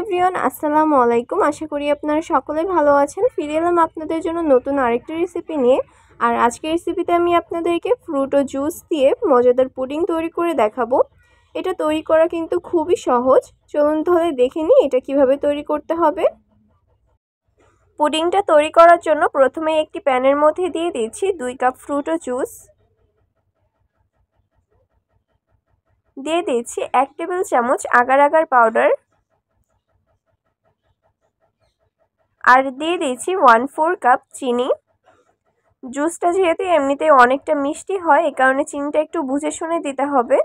everyone আসসালামু আলাইকুম আশা করি আপনারা সকলে ভালো আছেন ফিরে এলাম আপনাদের জন্য নতুন আরেকটা রেসিপি নিয়ে আর আজকের রেসিপিতে আমি আপনাদেরকে ফ্রুট ও জুস দিয়ে মজাদার পুডিং তৈরি করে দেখাবো এটা তৈরি করা কিন্তু খুবই সহজ চলুন তাহলে দেখে নিই এটা কিভাবে তৈরি করতে হবে পুডিংটা তৈরি করার জন্য প্রথমে একটি প্যানের মধ্যে দিয়ে দিচ্ছি দুই কাপ ফ্রুট ও জুস দিয়ে দিচ্ছি এক টেবিল চামচ আগার আগার পাউডার আর দিয়ে দিয়েছি ওয়ান ফোর কাপ চিনি জুসটা যেহেতু এমনিতে অনেকটা মিষ্টি হয় এ কারণে চিনিটা একটু বুঝে শুনে দিতে হবে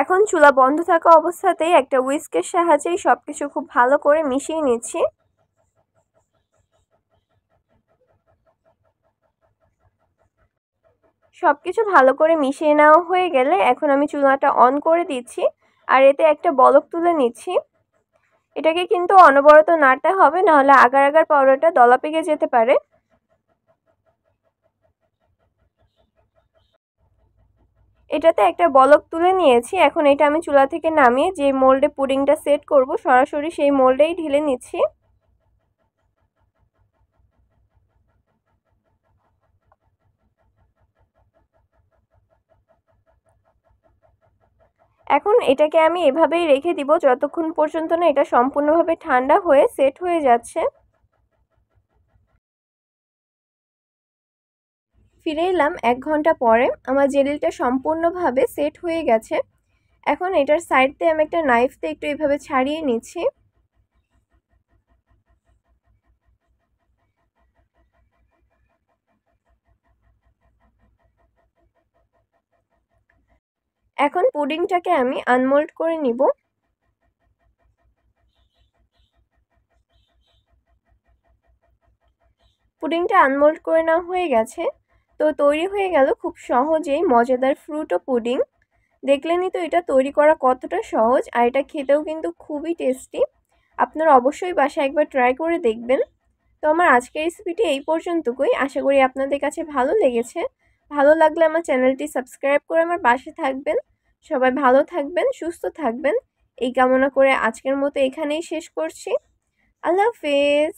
এখন চুলা বন্ধ থাকা অবস্থাতেই একটা উইস্কের সাহায্যেই সব কিছু খুব ভালো করে মিশিয়ে নিচ্ছি সব কিছু ভালো করে মিশিয়ে নেওয়া হয়ে গেলে এখন আমি চুলাটা অন করে দিচ্ছি আর এতে একটা বলক তুলে নিচ্ছি এটাকে কিন্তু অনবরত নাড়তে হবে নাহলে আগার আগার পাউডারটা দলা পেকে যেতে পারে এটাতে একটা বলক তুলে নিয়েছি এখন এটা আমি চুলা থেকে নামিয়ে যে মোল্ডে পুডিংটা সেট করব সরাসরি সেই মোল্ডেই ঢেলে নিচ্ছি এখন এটাকে আমি এভাবেই রেখে দিব যতক্ষণ পর্যন্ত না এটা সম্পূর্ণভাবে ঠান্ডা হয়ে সেট হয়ে যাচ্ছে ফিরে এলাম এক ঘন্টা পরে আমার জেলিলটা সম্পূর্ণভাবে সেট হয়ে গেছে এখন এটার সাইড দিয়ে আমি একটা নাইফ দিয়ে একটু এভাবে ছাড়িয়ে নিচ্ছি এখন পুডিংটাকে আমি আনমোল্ড করে নিব পুডিংটা আনমোল্ড করে নেওয়া হয়ে গেছে তো তৈরি হয়ে গেল খুব সহজেই মজাদার ফ্রুটও পুডিং দেখলেনই তো এটা তৈরি করা কতটা সহজ আর এটা খেতেও কিন্তু খুবই টেস্টি আপনারা অবশ্যই বাসায় একবার ট্রাই করে দেখবেন তো আমার আজকের রেসিপিটি এই পর্যন্তকই আশা করি আপনাদের কাছে ভালো লেগেছে ভালো লাগলে আমার চ্যানেলটি সাবস্ক্রাইব করে আমার পাশে থাকবেন সবাই ভালো থাকবেন সুস্থ থাকবেন এই কামনা করে আজকের মতো এখানেই শেষ করছি আল্লাহ হাফেজ